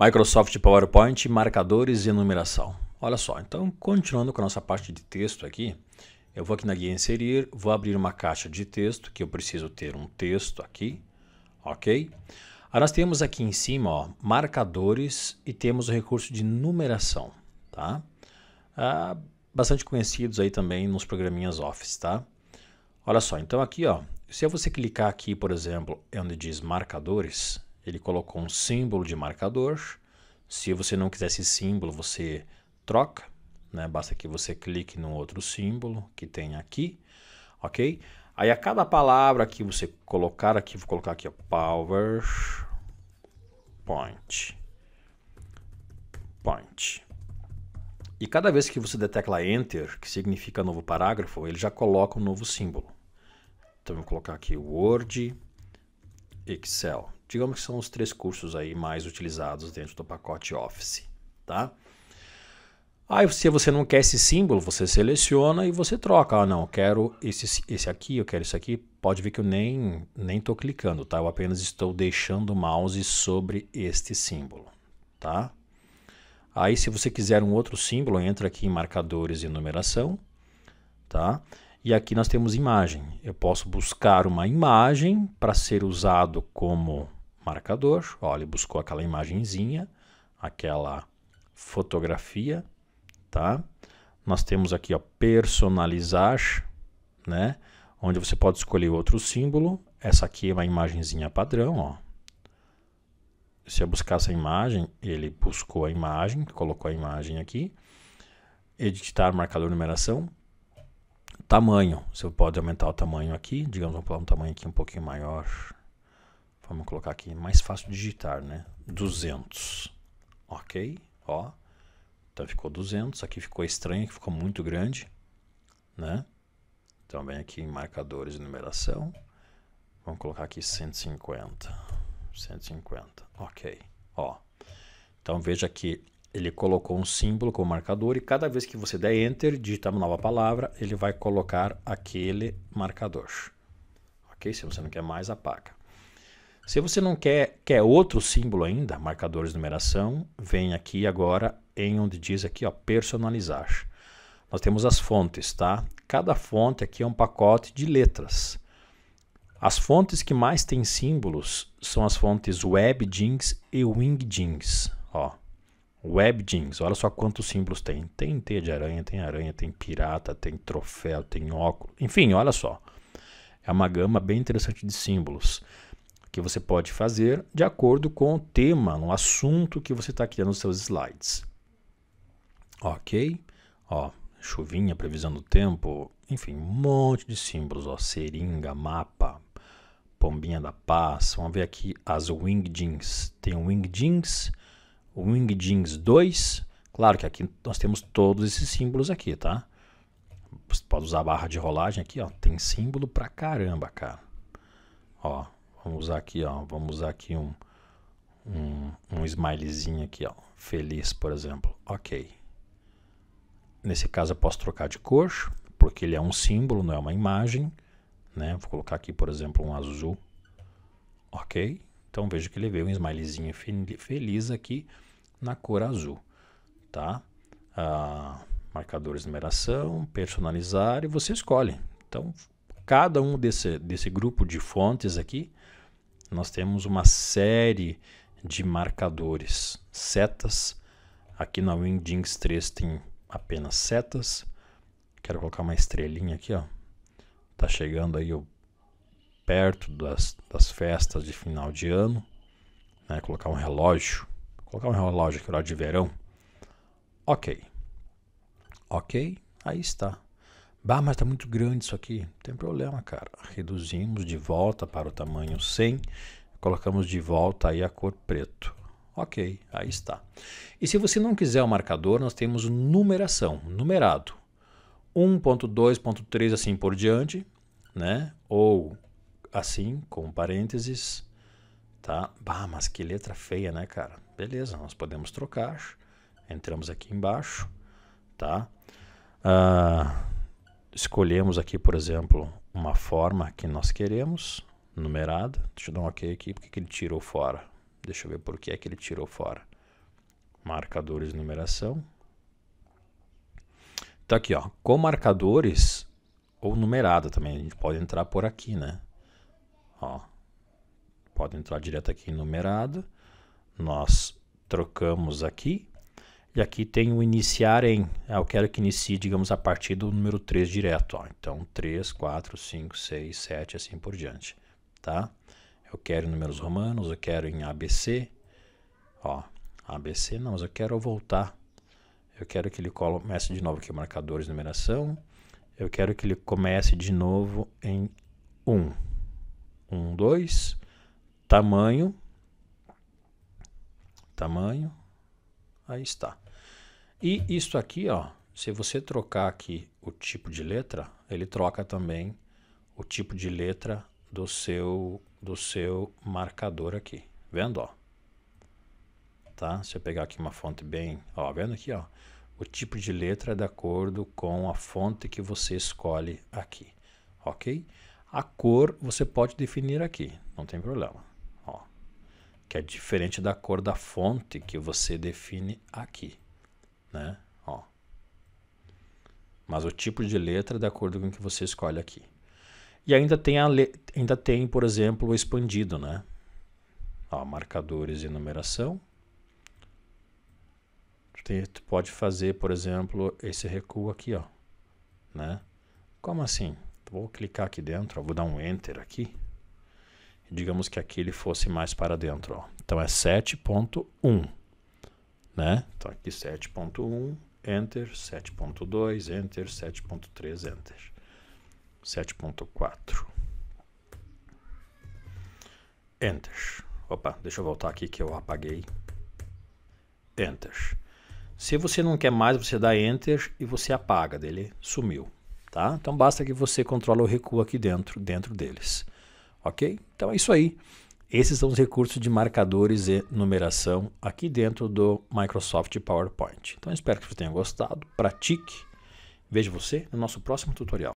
Microsoft PowerPoint, marcadores e numeração. Olha só, então continuando com a nossa parte de texto aqui, eu vou aqui na guia inserir, vou abrir uma caixa de texto, que eu preciso ter um texto aqui, ok? Aí ah, nós temos aqui em cima, ó, marcadores e temos o recurso de numeração, tá? Ah, bastante conhecidos aí também nos programinhas Office, tá? Olha só, então aqui, ó, se você clicar aqui, por exemplo, onde diz marcadores, ele colocou um símbolo de marcador. Se você não quiser esse símbolo, você troca, né? Basta que você clique no outro símbolo que tem aqui, ok? Aí a cada palavra que você colocar aqui, vou colocar aqui, ó, PowerPoint, point. E cada vez que você detecta Enter, que significa novo parágrafo, ele já coloca um novo símbolo. Então, eu vou colocar aqui Word, Excel. Digamos que são os três cursos aí mais utilizados dentro do pacote Office, tá? Aí, se você não quer esse símbolo, você seleciona e você troca. Ah, não, eu quero esse, esse aqui, eu quero esse aqui. Pode ver que eu nem estou clicando, tá? Eu apenas estou deixando o mouse sobre este símbolo, tá? Aí, se você quiser um outro símbolo, entra aqui em marcadores e numeração, tá? E aqui nós temos imagem. Eu posso buscar uma imagem para ser usado como marcador. Olha, ele buscou aquela imagenzinha, aquela fotografia, tá? Nós temos aqui, ó, personalizar, né? Onde você pode escolher outro símbolo. Essa aqui é uma imagenzinha padrão, ó. Se eu buscar essa imagem, ele buscou a imagem, colocou a imagem aqui. Editar marcador numeração, tamanho. Você pode aumentar o tamanho aqui, digamos, vamos pular um tamanho aqui um pouquinho maior. Vamos colocar aqui, mais fácil digitar, né? 200. Ok, ó. Então ficou 200, aqui ficou estranho, que ficou muito grande, né? Então vem aqui em marcadores e numeração. Vamos colocar aqui 150. 150, ok, ó. Então veja que ele colocou um símbolo como marcador e cada vez que você der Enter, digitar uma nova palavra, ele vai colocar aquele marcador. Ok? Se você não quer mais, apaga. Se você não quer, quer outro símbolo ainda, marcadores de numeração, vem aqui agora em onde diz aqui, ó, personalizar. Nós temos as fontes, tá? Cada fonte aqui é um pacote de letras. As fontes que mais têm símbolos são as fontes WebGINX e WingGINX, ó jeans, olha só quantos símbolos tem. Tem T de aranha, tem aranha, tem pirata, tem troféu, tem óculos. Enfim, olha só. É uma gama bem interessante de símbolos que você pode fazer de acordo com o tema, no assunto que você está criando nos seus slides. Ok? Ó, chuvinha, previsão do tempo, enfim, um monte de símbolos. Ó, seringa, mapa, pombinha da paz. Vamos ver aqui as wing jeans. Tem wing jeans Wing Jeans 2. Claro que aqui nós temos todos esses símbolos aqui, tá? Você pode usar a barra de rolagem aqui, ó. Tem símbolo pra caramba, cara. Ó, vamos usar aqui, ó. Vamos usar aqui um, um, um smilezinho aqui, ó. Feliz, por exemplo. Ok. Nesse caso eu posso trocar de cor, porque ele é um símbolo, não é uma imagem. Né? Vou colocar aqui, por exemplo, um azul. Ok. Então vejo que ele veio um smilezinho feliz aqui na cor azul, tá? Ah, marcadores de numeração, personalizar e você escolhe. Então, cada um desse, desse grupo de fontes aqui, nós temos uma série de marcadores, setas. Aqui na WinDings 3 tem apenas setas. Quero colocar uma estrelinha aqui, ó. Tá chegando aí o perto das, das festas de final de ano, né? Colocar um relógio colocar um relógio aqui, horário de verão. Ok. Ok, aí está. Bah, mas está muito grande isso aqui. Não tem problema, cara. Reduzimos de volta para o tamanho 100. Colocamos de volta aí a cor preto. Ok, aí está. E se você não quiser o marcador, nós temos numeração, numerado. 1.2.3 assim por diante, né? Ou assim, com parênteses, Tá? Bah, mas que letra feia, né, cara? Beleza, nós podemos trocar. Entramos aqui embaixo, tá? Ah, escolhemos aqui, por exemplo, uma forma que nós queremos, numerada. Deixa eu dar um ok aqui, porque que ele tirou fora? Deixa eu ver por que é que ele tirou fora. Marcadores numeração. Tá aqui, ó. Com marcadores ou numerada também. A gente pode entrar por aqui, né? Ó, pode entrar direto aqui em numerado. Nós trocamos aqui. E aqui tem o iniciar em. Eu quero que inicie, digamos, a partir do número 3 direto. Ó. Então, 3, 4, 5, 6, 7, assim por diante. Tá? Eu quero em números romanos, eu quero em ABC. Ó, ABC não, mas eu quero voltar. Eu quero que ele comece de novo aqui, marcadores, numeração. Eu quero que ele comece de novo em 1. 1, 2 tamanho, tamanho, aí está. E isso aqui, ó, se você trocar aqui o tipo de letra, ele troca também o tipo de letra do seu do seu marcador aqui, vendo, ó. Tá? Se eu pegar aqui uma fonte bem, ó, vendo aqui, ó, o tipo de letra é de acordo com a fonte que você escolhe aqui, ok? A cor você pode definir aqui, não tem problema que é diferente da cor da fonte que você define aqui, né? Ó. Mas o tipo de letra é de acordo com o que você escolhe aqui. E ainda tem, a ainda tem por exemplo, o expandido, né? Ó, marcadores e numeração. Tu pode fazer, por exemplo, esse recuo aqui, ó. Né? Como assim? Vou clicar aqui dentro, ó, vou dar um Enter aqui digamos que aquele fosse mais para dentro. Ó. Então é 7.1. Né? Então aqui 7.1, Enter, 7.2, Enter, 7.3, Enter. 7.4. Enter. Opa, deixa eu voltar aqui que eu apaguei. Enter. Se você não quer mais, você dá Enter e você apaga dele, sumiu. Tá? Então basta que você controle o recuo aqui dentro, dentro deles. Ok? Então é isso aí. Esses são os recursos de marcadores e numeração aqui dentro do Microsoft PowerPoint. Então espero que você tenha gostado, pratique. Vejo você no nosso próximo tutorial.